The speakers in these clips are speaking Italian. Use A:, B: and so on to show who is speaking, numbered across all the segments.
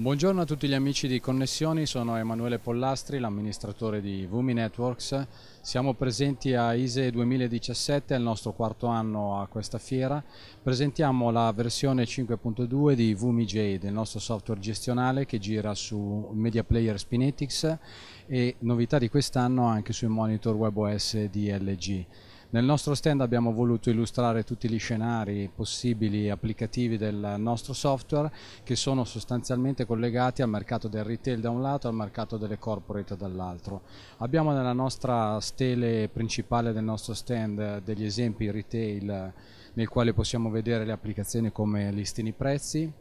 A: Buongiorno a tutti gli amici di Connessioni, sono Emanuele Pollastri, l'amministratore di Vumi Networks. Siamo presenti a ISE 2017, il nostro quarto anno a questa fiera. Presentiamo la versione 5.2 di Vumi Jade, il nostro software gestionale che gira su Media Player Spinetics e novità di quest'anno anche sui monitor WebOS di LG. Nel nostro stand abbiamo voluto illustrare tutti gli scenari possibili applicativi del nostro software che sono sostanzialmente collegati al mercato del retail da un lato e al mercato delle corporate dall'altro. Abbiamo nella nostra stele principale del nostro stand degli esempi retail nel quale possiamo vedere le applicazioni come listini prezzi,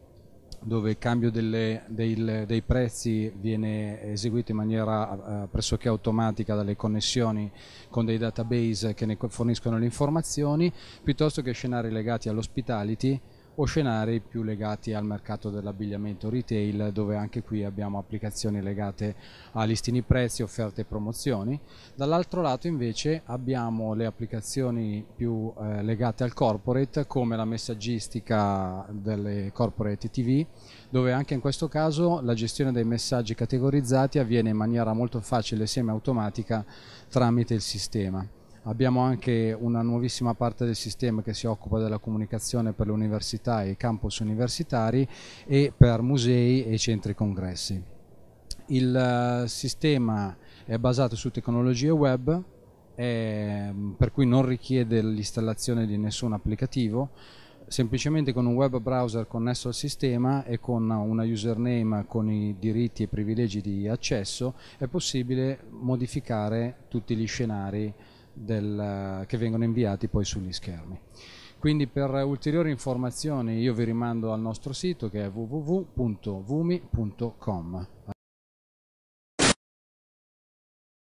A: dove il cambio delle, dei, dei, prezzi viene eseguito in maniera eh, pressoché automatica dalle connessioni con dei database che ne forniscono le informazioni, piuttosto che scenari legati all'ospitality o scenari più legati al mercato dell'abbigliamento retail dove anche qui abbiamo applicazioni legate a listini prezzi, offerte e promozioni. Dall'altro lato invece abbiamo le applicazioni più eh, legate al corporate come la messaggistica delle corporate TV dove anche in questo caso la gestione dei messaggi categorizzati avviene in maniera molto facile e semi automatica tramite il sistema. Abbiamo anche una nuovissima parte del sistema che si occupa della comunicazione per le università e i campus universitari e per musei e centri congressi. Il eh, sistema è basato su tecnologie web, mm, per cui non richiede l'installazione di nessun applicativo, semplicemente con un web browser connesso al sistema e con una username con i diritti e privilegi di accesso è possibile modificare tutti gli scenari del, che vengono inviati poi sugli schermi. Quindi per ulteriori informazioni io vi rimando al nostro sito che è www.vumi.com.